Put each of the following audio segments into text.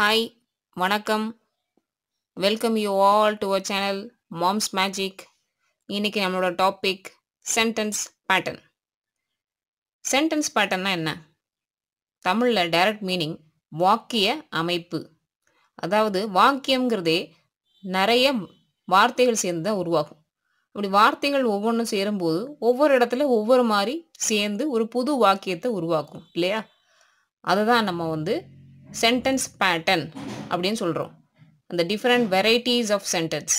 Hi வணக்கம் welcome you all to our channel Mom's Magic இன்னைக்கு நம்மளோட டாபிக் சென்டென்ஸ் பேட்டர்ன் சென்டென்ஸ் பேட்டர்னா என்ன தமிழில் டைரக்ட் மீனிங் வாக்கிய அமைப்பு அதாவது வாக்கியங்கிறதே நிறைய வார்த்தைகள் சேர்ந்து தான் உருவாகும் அப்படி வார்த்தைகள் ஒவ்வொன்றும் சேரும்போது ஒவ்வொரு இடத்துல ஒவ்வொரு மாதிரி சேர்ந்து ஒரு புது வாக்கியத்தை உருவாக்கும் இல்லையா அதை தான் நம்ம வந்து சென்டென்ஸ் பேட்டர்ன் அப்படின்னு சொல்கிறோம் அந்த டிஃப்ரெண்ட் வெரைட்டிஸ் ஆஃப் சென்டென்ஸ்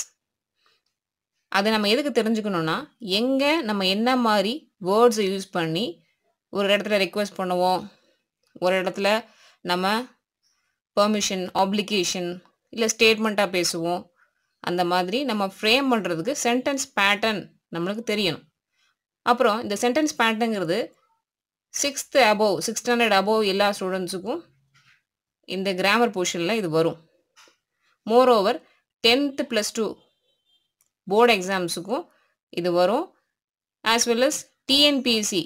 அதை நம்ம எதுக்கு தெரிஞ்சுக்கணும்னா எங்கே நம்ம என்ன மாதிரி வேர்ட்ஸை யூஸ் பண்ணி ஒரு இடத்துல ரெக்வஸ்ட் பண்ணுவோம் ஒரு இடத்துல நம்ம பெர்மிஷன் ஆப்ளிகேஷன் இல்லை ஸ்டேட்மெண்ட்டாக பேசுவோம் அந்த மாதிரி நம்ம ஃப்ரேம் பண்ணுறதுக்கு சென்டென்ஸ் பேட்டர்ன் நம்மளுக்கு தெரியணும் அப்புறம் இந்த சென்டென்ஸ் பேட்டர்ங்கிறது sixth above six standard above எல்லா ஸ்டூடெண்ட்ஸுக்கும் இந்த கிராமர் போர்ஷனில் இது வரும் moreover tenth plus two board எக்ஸாம்ஸுக்கும் இது வரும் as well as TNPSC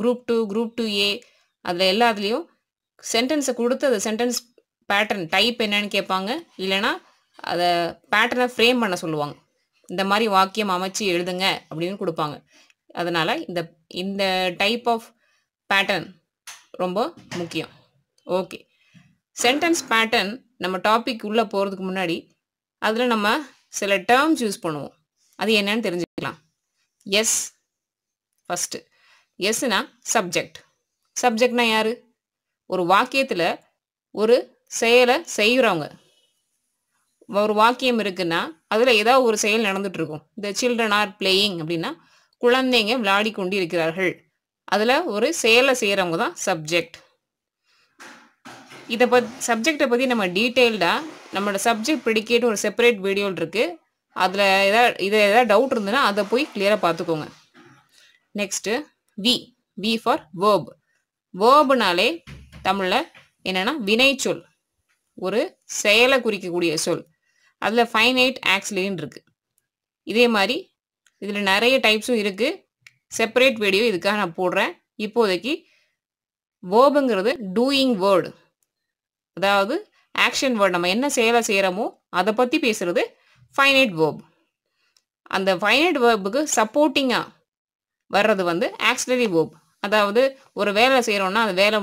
group two group two A அதில் எல்லாத்துலேயும் சென்டென்ஸை கொடுத்து அதை சென்டென்ஸ் பேட்டர்ன் டைப் என்னன்னு கேட்பாங்க இல்லைனா அதை பேட்டர்னை ஃப்ரேம் பண்ண சொல்லுவாங்க இந்த மாதிரி வாக்கியம் அமைச்சு எழுதுங்க அப்படின்னு கொடுப்பாங்க அதனால் இந்த இந்த டைப் ஆஃப் பேட்டர்ன் ரொம்ப முக்கியம் ஓகே சென்டென்ஸ் பேட்டர்ன் நம்ம டாபிக் உள்ளே போகிறதுக்கு முன்னாடி அதில் நம்ம சில டேர்ம்ஸ் யூஸ் பண்ணுவோம் அது என்னன்னு தெரிஞ்சுக்கலாம் எஸ் ஃபஸ்ட்டு எஸ்னா சப்ஜெக்ட் சப்ஜெக்ட்னா யார் ஒரு வாக்கியத்தில் ஒரு செயலை செய்கிறவங்க ஒரு வாக்கியம் இருக்குன்னா அதில் ஏதாவது ஒரு செயல் நடந்துகிட்ருக்கும் இந்த சில்ட்ரன் ஆர் பிளேயிங் அப்படின்னா குழந்தைங்க விளையாடி கொண்டு இருக்கிறார்கள் அதில் ஒரு செயலை செய்கிறவங்க தான் சப்ஜெக்ட் இதை பத் சப்ஜெக்டை பற்றி நம்ம டீட்டெயில்டாக நம்மளோட சப்ஜெக்ட் ப்ரிடிகேட் ஒரு செப்பரேட் வீடியோவில் இருக்குது அதில் எதாவது இதில் எதாவது டவுட் இருந்ததுன்னா அதை போய் கிளியராக பார்த்துக்கோங்க next V V for verb வேர்புனாலே தமிழில் என்னென்னா வினைச்சொல் ஒரு செயலை குறிக்கக்கூடிய சொல் அதில் ஃபைனைட் ஆக்சிலின்னு இருக்குது இதே மாதிரி இதில் நிறைய டைப்ஸும் இருக்குது செப்பரேட் வீடியோ இதுக்காக நான் போடுறேன் இப்போதைக்கு வேர்புங்கிறது டூயிங் வேர்டு அதாவது ஆக்ஷன் வேர்ட் நம்ம என்ன செயலை செய்கிறோமோ அதை பற்றி பேசுகிறது ஃபைனைட் வேர்ப் அந்த ஃபைனைட் வேர்புக்கு சப்போர்ட்டிங்காக வர்றது வந்து ஆக்சிலரி வேர்ப் அதாவது ஒரு வேலை செய்கிறோன்னா அந்த வேலை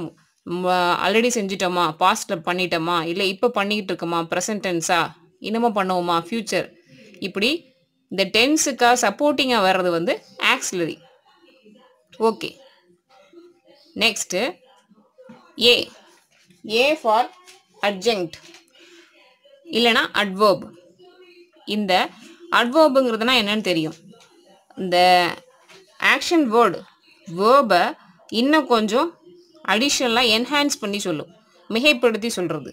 ஆல்ரெடி செஞ்சிட்டோமா பாஸ்ட் பண்ணிட்டோமா இல்லை இப்போ பண்ணிக்கிட்டு இருக்கோமா ப்ரெசன்டென்ஸா டென்ஸா பண்ணுவோமா ஃப்யூச்சர் இப்படி இந்த டென்ஸுக்காக சப்போர்ட்டிங்காக வர்றது வந்து auxiliary okay next A A for adjunct இல்லைனா அட்வோப் இந்த அட்வோபுங்கிறதுனா என்னன்னு தெரியும் இந்த ஆக்ஷன் வேர்டு வேர்பை இன்னும் கொஞ்சம் அடிஷ்னலாக என்ஹான்ஸ் பண்ணி சொல்லும் மிகைப்படுத்தி சொல்கிறது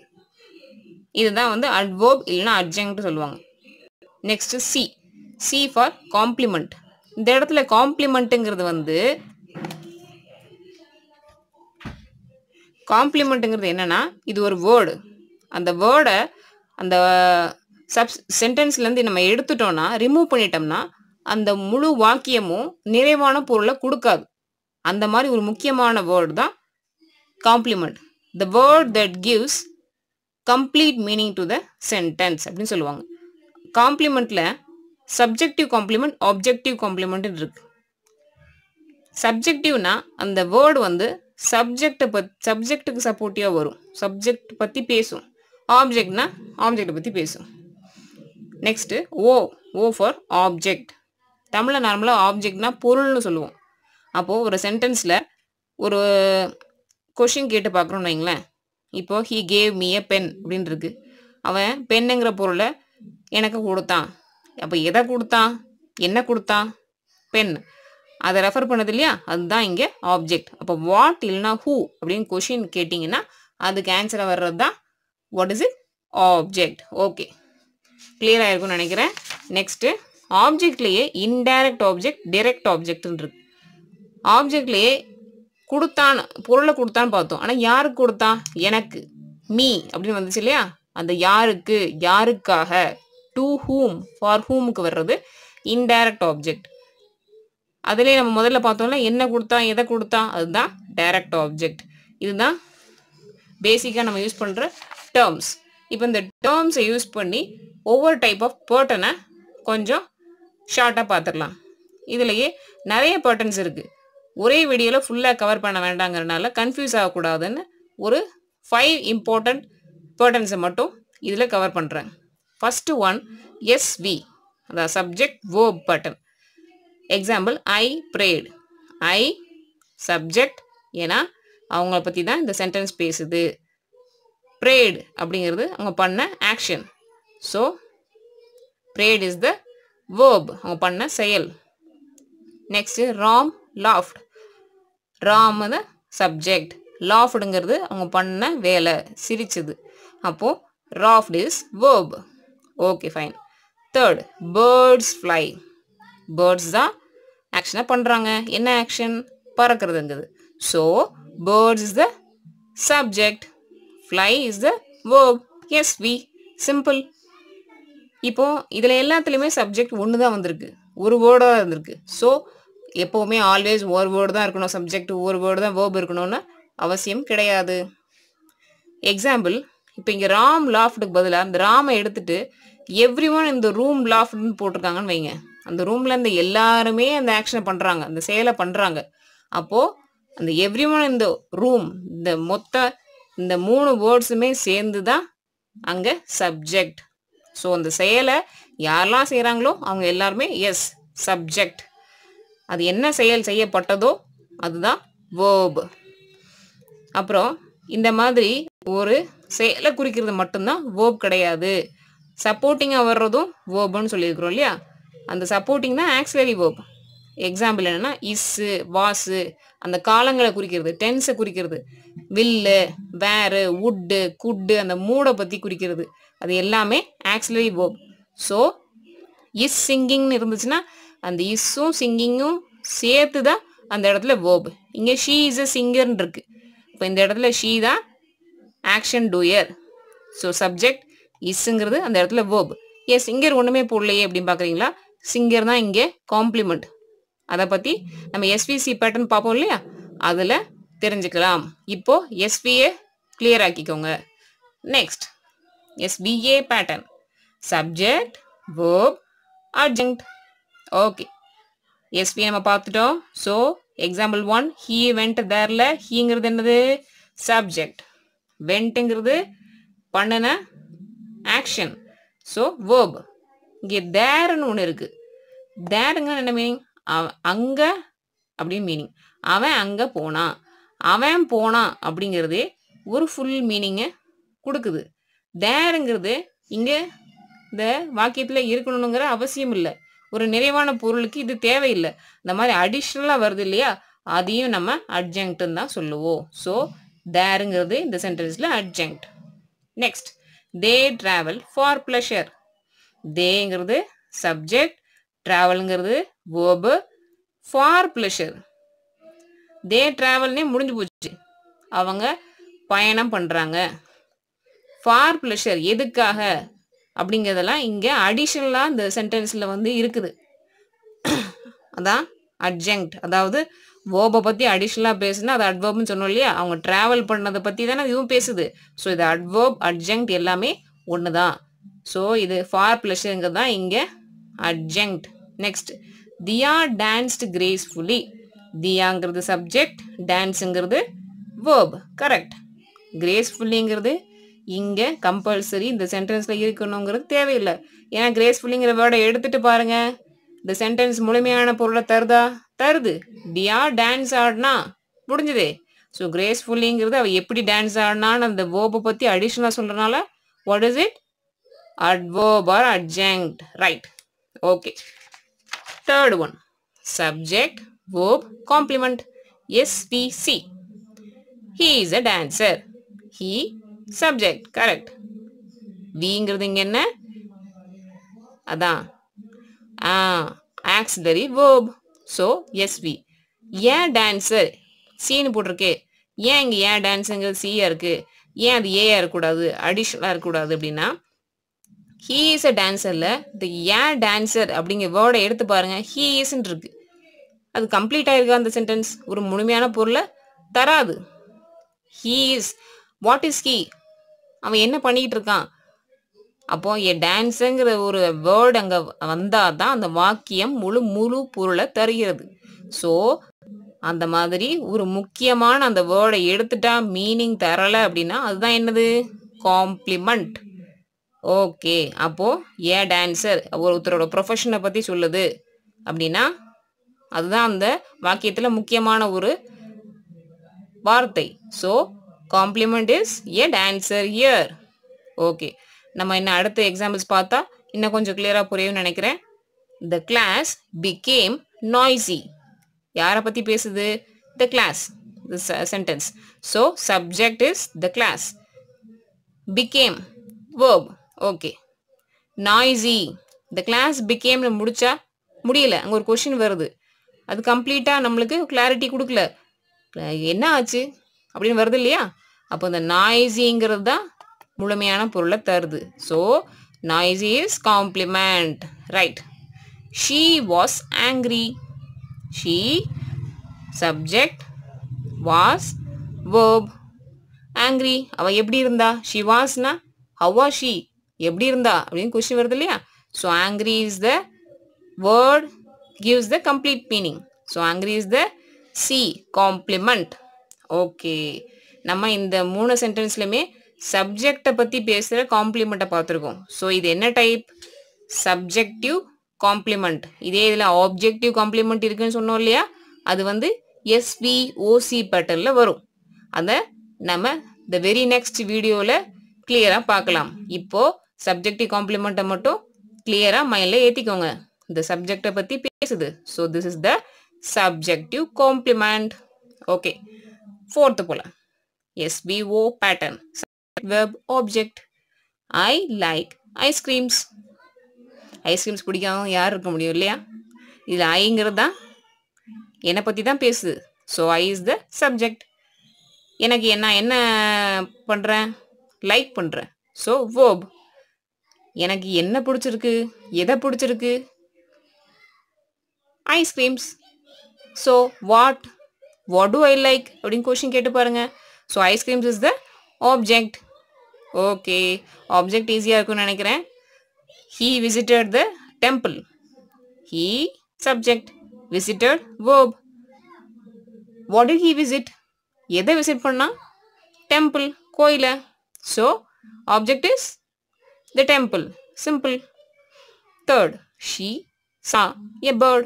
இதுதான் வந்து அட்வோப் இல்லைனா அட்ஜங்க்ட் சொல்லுவாங்க next C C for complement இந்த இடத்துல காம்ப்ளிமெண்ட்டுங்கிறது வந்து காம்ப்ளிமெண்ட்டுங்கிறது என்னென்னா இது ஒரு வேர்டு அந்த வேர்டை அந்த சப்ஸ் சென்டென்ஸ்லேருந்து நம்ம எடுத்துட்டோம்னா ரிமூவ் பண்ணிட்டோம்னா அந்த முழு வாக்கியமும் நிறைவான பொருளை கொடுக்காது அந்த மாதிரி ஒரு முக்கியமான வேர்டு தான் complement the word that gives complete meaning to the sentence அப்படின்னு சொல்லுவாங்க காம்ப்ளிமெண்ட்டில் சப்ஜெக்டிவ் காம்ப்ளிமெண்ட் ஆப்ஜெக்டிவ் காம்ப்ளிமெண்ட்டுன்னு இருக்குது சப்ஜெக்டிவ்னா அந்த வேர்டு வந்து சப்ஜெக்டை பத் சப்ஜெக்டுக்கு சப்போர்ட்டிவாக வரும் சப்ஜெக்ட் பற்றி பேசும் ஆப்ஜெக்ட்னா ஆப்ஜெக்டை பற்றி பேசும் next O O for object தமிழில் நார்மலாக ஆப்ஜெக்ட்னா பொருள்னு சொல்லுவோம் அப்போது ஒரு சென்டென்ஸில் ஒரு கொஷின் கேட்டு பார்க்குறோம்னு வைங்களேன் இப்போது he gave me a pen அப்படின்னு இருக்கு அவன் பென்னுங்கிற பொருளை எனக்கு கொடுத்தான் அப்போ எதை கொடுத்தான் என்ன கொடுத்தான் பென் அதை ரெஃபர் பண்ணது இல்லையா அதுதான் இங்கே ஆப்ஜெக்ட் அப்போ வாட் இல்லைனா ஹூ அப்படின்னு கொஷின் கேட்டிங்கன்னா அதுக்கு ஆன்சராக வர்றது தான் what is it object okay clear ஆயிருக்கும்னு நினைக்கிறேன் நெக்ஸ்ட்டு ஆப்ஜெக்ட்லேயே இன்டைரக்ட் ஆப்ஜெக்ட் டிரெக்ட் ஆப்ஜெக்ட்னு இருக்கு ஆப்ஜெக்ட்லேயே கொடுத்தான் பொருளை கொடுத்தான்னு பார்த்தோம் ஆனால் யாருக்கு கொடுத்தா எனக்கு மீ அப்படின்னு வந்துச்சு இல்லையா அந்த யாருக்கு யாருக்காக டு ஹூம் ஃபார் ஹூமுக்கு வர்றது இன்டைரக்ட் ஆப்ஜெக்ட் அதிலே நம்ம முதல்ல பார்த்தோம்னா என்ன கொடுத்தா எதை கொடுத்தா அதுதான் டைரக்ட் ஆப்ஜெக்ட் இதுதான் பேசிக்காக நம்ம யூஸ் பண்ணுற டேர்ம்ஸ் இப்போ இந்த டேர்ம்ஸை யூஸ் பண்ணி ஒவ்வொரு டைப் ஆஃப் பேர்ட்டனை கொஞ்சம் ஷார்ட்டாக பார்த்துடலாம் இதுலேயே நிறைய பேர்ட்டன்ஸ் இருக்குது ஒரே வீடியோவில் ஃபுல்லாக கவர் பண்ண வேண்டாங்கிறனால கன்ஃபியூஸ் ஆகக்கூடாதுன்னு ஒரு ஃபைவ் இம்பார்ட்டண்ட் பேர்ட்டன்ஸை மட்டும் இதில் கவர் பண்ணுறேன் ஃபஸ்ட்டு ஒன் எஸ்வி அதான் subject verb pattern example I prayed I subject ஏன்னா அவங்கள பற்றி தான் இந்த சென்டென்ஸ் பேசுது ப்ரேட் அப்படிங்கிறது அவங்க பண்ண action so prayed is the verb அவங்க பண்ண செயல் next Ram laughed Ram the subject லாஃப்டுங்கிறது அவங்க பண்ண வேலை சிரிச்சது அப்போது laughed is verb okay fine third birds fly birds தான் ஆக்ஷனாக பண்ணுறாங்க என்ன ஆக்ஷன் பறக்கிறதுங்குது so birds is the subject fly is the verb S V simple இப்போது இதில் எல்லாத்துலேயுமே சப்ஜெக்ட் ஒன்று தான் வந்திருக்கு ஒரு வேர்டாக இருந்திருக்கு ஸோ எப்போவுமே ஆல்வேஸ் ஒரு வேர்டு தான் இருக்கணும் சப்ஜெக்ட் ஒரு வேர்டு தான் வேர்ப் இருக்கணும்னு அவசியம் கிடையாது எக்ஸாம்பிள் இப்போ இங்கே ராம் லாஃப்டுக்கு பதிலாக அந்த ராமை எடுத்துகிட்டு எவ்ரி ஒன் இந்த ரூம் லாஃப்ட்னு போட்டிருக்காங்கன்னு வைங்க அந்த ரூம்ல இருந்த எல்லாருமே அந்த ஆக்ஷனை பண்றாங்க அந்த செயலை பண்றாங்க அப்போ அந்த எவ்ரி ஒன் இந்த ரூம் இந்த மொத்த இந்த மூணு வேர்ட்ஸுமே சேர்ந்து தான் அங்கே சப்ஜெக்ட் ஸோ அந்த செயலை யாரெல்லாம் செய்கிறாங்களோ அவங்க எல்லாருமே எஸ் சப்ஜெக்ட் அது என்ன செயல் செய்யப்பட்டதோ அதுதான் வேர்ப் அப்புறம் இந்த மாதிரி ஒரு செயலை குறிக்கிறது மட்டும்தான் வேர்ப் கிடையாது சப்போர்ட்டிங்காக வர்றதும் வேர்புன்னு சொல்லியிருக்கிறோம் இல்லையா அந்த சப்போர்ட்டிங் தான் ஆக்சிலரி வேர்ப் எக்ஸாம்பிள் என்னென்னா இஸ்ஸு வாஸு அந்த காலங்களை குறிக்கிறது டென்ஸை குறிக்கிறது வில்லு வேறு உட்டு குட்டு அந்த மூடை பற்றி குறிக்கிறது அது எல்லாமே ஆக்சிலரி வேர்ப் ஸோ இஸ் சிங்கிங்னு இருந்துச்சுன்னா அந்த இஸ்ஸும் சிங்கிங்கும் சேர்த்து தான் அந்த இடத்துல வேர்ப் இங்கே ஷீ இஸ் அ சிங்கர்னு இருக்கு இப்போ இந்த இடத்துல ஷீ தான் ஆக்ஷன் டூயர் ஸோ சப்ஜெக்ட் இஸ்ஸுங்கிறது அந்த இடத்துல வேர்ப் ஏ சிங்கர் ஒன்றுமே போடலையே அப்படின்னு பார்க்குறீங்களா சிங்கர் தான் இங்கே காம்ப்ளிமெண்ட் அதை பற்றி நம்ம எஸ்விசி பேட்டர்ன் பார்ப்போம் இல்லையா அதில் தெரிஞ்சுக்கலாம் இப்போது எஸ்பிஏ கிளியர் ஆக்கிக்கோங்க next SVA pattern subject verb adjunct okay SV நம்ம பார்த்துட்டோம் so example one he went தேர்ல ஹீங்கிறது என்னது சப்ஜெக்ட் வெண்ட்டுங்கிறது பண்ணின ஆக்ஷன் ஸோ வேர்ப் இங்கே தேர்னு ஒன்று இருக்குது தேடுங்க என்ன மீனிங் அவ அங்க அப்படின்னு மீனிங் அவன் அங்க போனான் அவன் போனான் அப்படிங்கிறதே ஒரு ஃபுல் மீனிங்க கொடுக்குது தேருங்கிறது இங்கே இந்த வாக்கியத்தில் இருக்கணுங்கிற அவசியம் இல்லை ஒரு நிறைவான பொருளுக்கு இது தேவையில்லை இந்த மாதிரி அடிஷ்னலாக வருது இல்லையா அதையும் நம்ம அட்ஜங்க்ட்னு தான் சொல்லுவோம் ஸோ தேருங்கிறது இந்த சென்டென்ஸில் adjunct next they travel for pleasure தேங்கிறது சப்ஜெக்ட் ட்ராவல்ங்கிறது வேர்பு ஃபார் பிளஷர் தே ட்ராவல்னே முடிஞ்சு போச்சு அவங்க பயணம் பண்ணுறாங்க ஃபார் பிளஷர் எதுக்காக அப்படிங்கிறதெல்லாம் இங்கே அடிஷ்னலாக இந்த சென்டென்ஸில் வந்து இருக்குது அதான் அட்ஜெங்ட் அதாவது வேர்பை பற்றி அடிஷ்னலாக பேசுனா அது அட்வர்ப்னு சொன்னோம் இல்லையா அவங்க ட்ராவல் பண்ணதை பற்றி தானே இதுவும் பேசுது ஸோ இது அட்வர்ப் அட்ஜெங்ட் எல்லாமே ஒன்று தான் ஸோ இது ஃபார் பிளஷருங்கிறது தான் இங்கே adjunct next Diya danced gracefully தியாங்கிறது சப்ஜெக்ட் டான்ஸுங்கிறது வேர்ப் கரெக்ட் கிரேஸ்ஃபுல்லிங்கிறது இங்கே கம்பல்சரி இந்த சென்டென்ஸில் இருக்கணுங்கிறது தேவையில்லை ஏன்னா கிரேஸ்ஃபுல்லிங்கிற வேர்டை எடுத்துகிட்டு பாருங்கள் இந்த சென்டென்ஸ் முழுமையான பொருளை தருதா தருது தியா டான்ஸ் ஆடினா முடிஞ்சதே ஸோ கிரேஸ்ஃபுல்லிங்கிறது அவள் எப்படி டான்ஸ் ஆடினான்னு அந்த வேர்பை பற்றி அடிஷ்னலாக சொல்கிறனால what is it adverb or adjunct right okay Third one, subject, verb, complement, SVC. He is a dancer. He, subject, correct. விங்கிறது இங்க என்ன அதான் ஆக்சிலரி வேர்ப் ஸோ எஸ்வி ஏன் டான்ஸர் சீனு போட்டிருக்கே ஏன் இங்கே ஏன் டான்ஸுங்கிறது சியாக இருக்குது ஏன் அது ஏயா இருக்கக்கூடாது அடிஷ்னலாக இருக்கக்கூடாது அப்படின்னா ஹீ இஸ் அ டான்ஸரில் இந்த ஏன் டான்ஸர் அப்படிங்கிற வேர்டை எடுத்து பாருங்கள் ஹீ இஸ்ன்னு இருக்கு அது கம்ப்ளீட் ஆகிருக்கா அந்த சென்டென்ஸ் ஒரு முழுமையான பொருளை தராது he is what is he அவன் என்ன பண்ணிக்கிட்டு இருக்கான் அப்போ ஏ டான்ஸுங்கிற ஒரு வேர்டு அங்கே வந்தால் தான் அந்த வாக்கியம் முழு முழு பொருளை தருகிறது ஸோ அந்த மாதிரி ஒரு முக்கியமான அந்த வேர்டை எடுத்துட்டா மீனிங் தரலை அப்படின்னா அதுதான் என்னது காம்ப்ளிமெண்ட் ஓகே அப்போது ஏ டான்சர் ஒருத்தரோட ப்ரொஃபஷனை பற்றி சொல்லுது அப்படின்னா அதுதான் அந்த வாக்கியத்தில் முக்கியமான ஒரு வார்த்தை so complement is a dancer here okay நம்ம என்ன அடுத்த எக்ஸாம்பிள்ஸ் பார்த்தா இன்னும் கொஞ்சம் கிளியராக புரியும்னு நினைக்கிறேன் த கிளாஸ் பிகேம் நாய்ஸி யாரை பற்றி பேசுது the class sentence so subject is the class became verb okay noisy இந்த கிளாஸ் பிகேம் முடிச்சா முடியல அங்கே ஒரு கொஷின் வருது அது கம்ப்ளீட்டாக நம்மளுக்கு கிளாரிட்டி கொடுக்கல என்ன ஆச்சு அப்படின்னு வருது இல்லையா அப்போ இந்த நாய்ஸிங்கிறது தான் முழுமையான பொருளை தருது so noisy is complement right she was angry she subject was verb angry அவள் எப்படி இருந்தா ஷி வாஸ்னா ஹவ் வாஸ் ஷீ எப்படி இருந்தா அப்படின்னு கொஸ்டின் வருது இல்லையா so angry is the word gives the complete meaning so angry is the C complement okay நம்ம இந்த மூணு சென்டென்ஸ்லையுமே சப்ஜெக்டை பற்றி பேசுகிற காம்ப்ளிமெண்ட்டை பார்த்துருக்கோம் ஸோ இது என்ன டைப் சப்ஜெக்டிவ் காம்ப்ளிமெண்ட் இதே இதில் ஆப்ஜெக்டிவ் காம்ப்ளிமெண்ட் இருக்குன்னு சொன்னோம் இல்லையா அது வந்து எஸ்வி ஓசி பேட்டர்னில் வரும் அதை நம்ம த வெரி நெக்ஸ்ட் வீடியோவில் கிளியராக பார்க்கலாம் இப்போது சப்ஜெக்டிவ் காம்ப்ளிமெண்ட்டை மட்டும் கிளியரா மைண்ட்ல ஏத்திக்கோங்க இந்த சப்ஜெக்டை பத்தி பேசுது so this is the subjective complement okay fourth போல SVO pattern verb object I like ice creams ice creams பிடிக்காம யார் இருக்க முடியும் இல்லையா இது ஐங்கிறது தான் என்னை பற்றி தான் பேசுது so I is the subject எனக்கு என்ன என்ன பண்ணுறேன் லைக் பண்ணுறேன் ஸோ வேர்ப் எனக்கு என்ன பிடிச்சிருக்கு எதை பிடிச்சிருக்கு ice creams so what what do I like அப்படின்னு கொஷின் கேட்டு பாருங்க so ice creams is the object okay object ஈஸியாக இருக்கும்னு நினைக்கிறேன் he visited the temple he subject visited verb what did he visit எதை விசிட் பண்ணால் டெம்பிள் கோயிலை so object is the temple. Simple. Third, she saw a bird.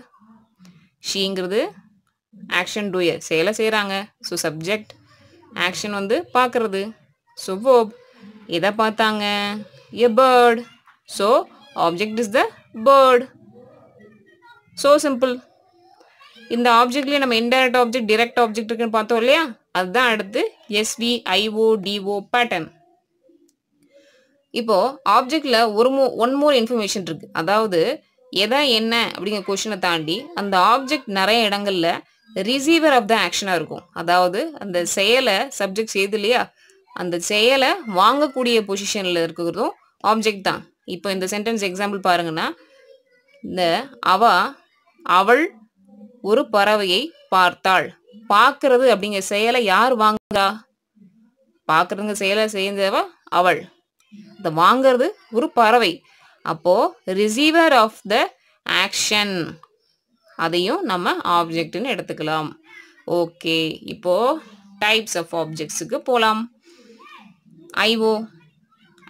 ஷீங்கிறது action doer செயலை செய்கிறாங்க so subject action வந்து பார்க்குறது ஸோ வேர்ப் எதை பார்த்தாங்க a bird so object is the bird so simple இந்த ஆப்ஜெக்ட்லேயும் நம்ம இன்டைரக்ட் ஆப்ஜெக்ட் டிரெக்ட் ஆப்ஜெக்ட் இருக்குன்னு பார்த்தோம் இல்லையா அதுதான் அடுத்து எஸ்வி ஐஓ டிஓ பேட்டர்ன் இப்போ ஆப்ஜெக்ட்ல ஒரு மோ ஒன் மோர் இன்ஃபர்மேஷன் இருக்கு அதாவது எதை என்ன அப்படிங்கிற கொஷினை தாண்டி அந்த ஆப்ஜெக்ட் நிறைய இடங்கள்ல ரிசீவர் ஆஃப் த ஆக்ஷனாக இருக்கும் அதாவது அந்த செயலை சப்ஜெக்ட் செய்து இல்லையா அந்த செயலை வாங்கக்கூடிய பொசிஷனில் இருக்கிறதும் ஆப்ஜெக்ட் தான் இப்போ இந்த சென்டென்ஸ் எக்ஸாம்பிள் பாருங்கன்னா இந்த அவ அவள் ஒரு பறவையை பார்த்தாள் பார்க்கறது அப்படிங்கிற செயலை யார் வாங்குதா பார்க்கறதுங்க செயலை செய்தவ அவள் இந்த வாங்கிறது ஒரு பறவை அப்போது ரிசீவர் ஆஃப் த ஆக்ஷன் அதையும் நம்ம ஆப்ஜெக்ட்னு எடுத்துக்கலாம் ஓகே இப்போது டைப்ஸ் ஆஃப் ஆப்ஜெக்ட்ஸுக்கு போகலாம் ஐஓ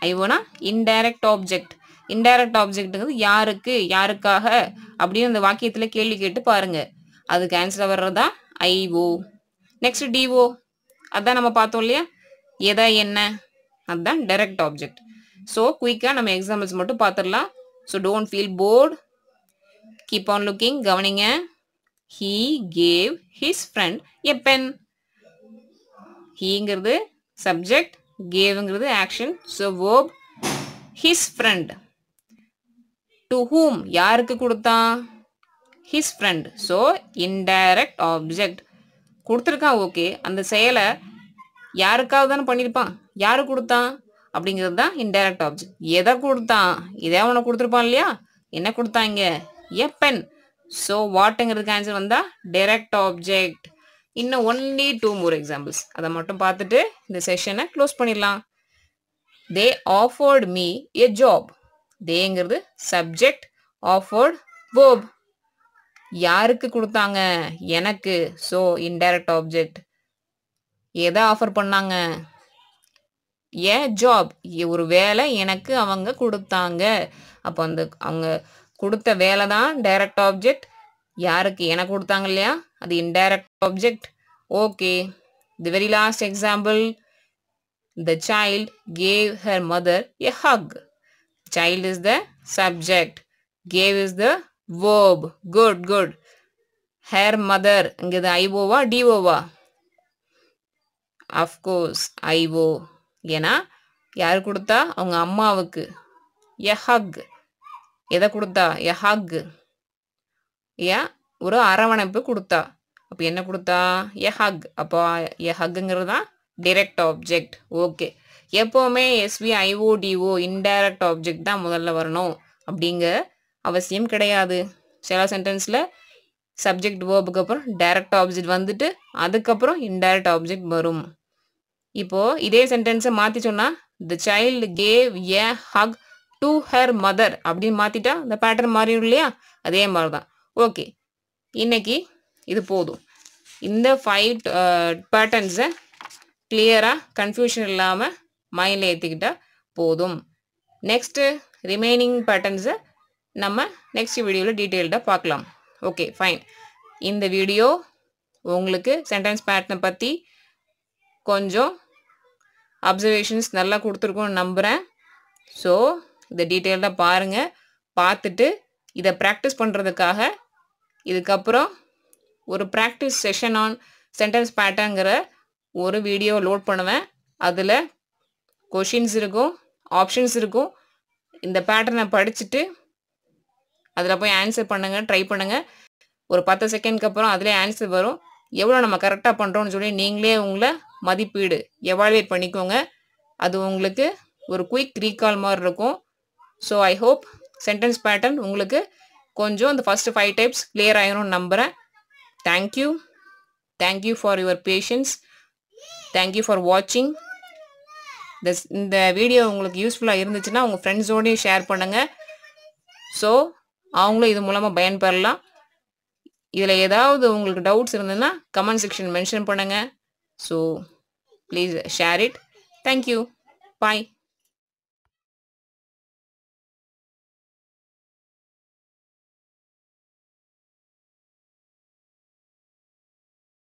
ஐஓனா இன்டைரக்ட் ஆப்ஜெக்ட் இன்டைரக்ட் ஆப்ஜெக்ட்டுங்கிறது யாருக்கு யாருக்காக அப்படின்னு இந்த வாக்கியத்தில் கேள்வி கேட்டு பாருங்கள் அதுக்கு ஆன்சர் வர்றதா ஐஓ நெக்ஸ்ட் டிஓ அதான் நம்ம பார்த்தோம் இல்லையா எதா என்ன அதுதான் டைரக்ட் ஆப்ஜெக்ட் ஸோ குயிக்காக நம்ம எக்ஸாம்பிள்ஸ் மட்டும் பார்த்துடலாம் so don't feel bored keep on looking கவனிங்க he gave his friend a pen ஹீங்கிறது சப்ஜெக்ட் கேவ்ங்கிறது action so verb his friend to whom யாருக்கு கொடுத்தான் his friend so indirect object கொடுத்துருக்கான் ஓகே அந்த செயலை யாருக்காக தானே பண்ணியிருப்பான் யாரு கொடுத்தான் அப்படிங்கிறது தான் இன்டைரக்ட் ஆப்ஜெக்ட் எதை கொடுத்தான் இதே அவனை கொடுத்துருப்பான் இல்லையா என்ன கொடுத்தாங்க எ பென் ஸோ வாட்டுங்கிறதுக்கு ஆன்சர் வந்தால் டைரக்ட் ஆப்ஜெக்ட் இன்னும் ஒன்லி டூ மோர் எக்ஸாம்பிள்ஸ் அதை மட்டும் பார்த்துட்டு இந்த செஷனை க்ளோஸ் பண்ணிடலாம் they offered me a job தேங்கிறது சப்ஜெக்ட் ஆஃபர்ட் வேர்ப் யாருக்கு கொடுத்தாங்க எனக்கு ஸோ இன்டைரக்ட் ஆப்ஜெக்ட் எதை ஆஃபர் பண்ணாங்க ஏ ஜாப் ஒரு வேலை எனக்கு அவங்க கொடுத்தாங்க அப்போ அந்த அவங்க கொடுத்த வேலை தான் டைரக்ட் ஆப்ஜெக்ட் யாருக்கு எனக்கு கொடுத்தாங்க இல்லையா அது indirect object okay the very last example the child gave her mother a hug child is the subject gave is the verb good good her mother இங்கே ஐவோவா ஐஓவா டிஓவா அஃப்கோர்ஸ் ஐஓ ஏன்னா யார் கொடுத்தா அவங்க அம்மாவுக்கு யஹக் எதை கொடுத்தா யஹக் ஏன் ஒரு அரவணைப்பு கொடுத்தா அப்போ என்ன கொடுத்தா யஹக் அப்போ யஹக்குங்கிறது தான் டிரெக்ட் ஆப்ஜெக்ட் ஓகே எப்போவுமே எஸ்வி ஐஓடிஓ இன்டைரக்ட் ஆப்ஜெக்ட் தான் முதல்ல வரணும் அப்படிங்க அவசியம் கிடையாது சில சென்டென்ஸில் சப்ஜெக்ட் வேர்புக்கு அப்புறம் டைரக்ட் ஆப்ஜெக்ட் வந்துட்டு அதுக்கப்புறம் இன்டைரக்ட் ஆப்ஜெக்ட் வரும் இப்போ இதே சென்டென்ஸை மாற்றி சொன்னால் the child gave a hug to her mother அப்படின்னு மாத்திட்டா இந்த பேட்டர்ன் மாறிடும் இல்லையா அதே மாதிரி தான் ஓகே இன்னைக்கு இது போதும் இந்த ஃபைவ் பேட்டர்ன்ஸை கிளியராக கன்ஃபியூஷன் இல்லாமல் மைண்டில் ஏற்றிக்கிட்டால் போதும் நெக்ஸ்ட்டு ரிமைனிங் பேட்டர்ன்ஸை நம்ம நெக்ஸ்ட் வீடியோவில் டீட்டெயில்டாக பார்க்கலாம் ஓகே ஃபைன் இந்த வீடியோ உங்களுக்கு சென்டென்ஸ் பேட்டர்னை பற்றி கொஞ்சம் அப்சர்வேஷன்ஸ் நல்லா கொடுத்துருக்கோன்னு நம்புகிறேன் ஸோ இதை டீட்டெயில்டாக பாருங்கள் பார்த்துட்டு இதை ப்ராக்டிஸ் பண்ணுறதுக்காக இதுக்கப்புறம் ஒரு ப்ராக்டிஸ் செஷன் ஆன் சென்டென்ஸ் பேட்டர்ங்கிற ஒரு வீடியோ லோட் பண்ணுவேன் அதில் கொஷின்ஸ் இருக்கும் ஆப்ஷன்ஸ் இருக்கும் இந்த பேட்டர்னை படிச்சுட்டு அதில் போய் ஆன்சர் பண்ணுங்கள் ட்ரை பண்ணுங்கள் ஒரு பத்து செகண்ட்க்கு அப்புறம் அதிலே ஆன்சர் வரும் எவ்வளோ நம்ம கரெக்டாக பண்ணுறோன்னு சொல்லி நீங்களே உங்களை மதிப்பீடு எவாலுவேட் பண்ணிக்கோங்க அது உங்களுக்கு ஒரு குயிக் ரீகால் மாதிரி இருக்கும் so I hope sentence pattern உங்களுக்கு கொஞ்சம் அந்த ஃபஸ்ட்டு ஃபைவ் டைப்ஸ் கிளியர் ஆகணும்னு நம்புகிறேன் thank you thank you for your patience thank you for வாட்சிங் திஸ் இந்த வீடியோ உங்களுக்கு யூஸ்ஃபுல்லாக இருந்துச்சுன்னா உங்கள் ஃப்ரெண்ட்ஸோடையும் ஷேர் பண்ணுங்கள் ஸோ அவங்களும் இது மூலமாக பயன்பெறலாம் இதில் ஏதாவது உங்களுக்கு டவுட்ஸ் இருந்ததுன்னா கமெண்ட் செக்ஷன் மென்ஷன் பண்ணுங்கள் so Please share it. Thank you. Bye.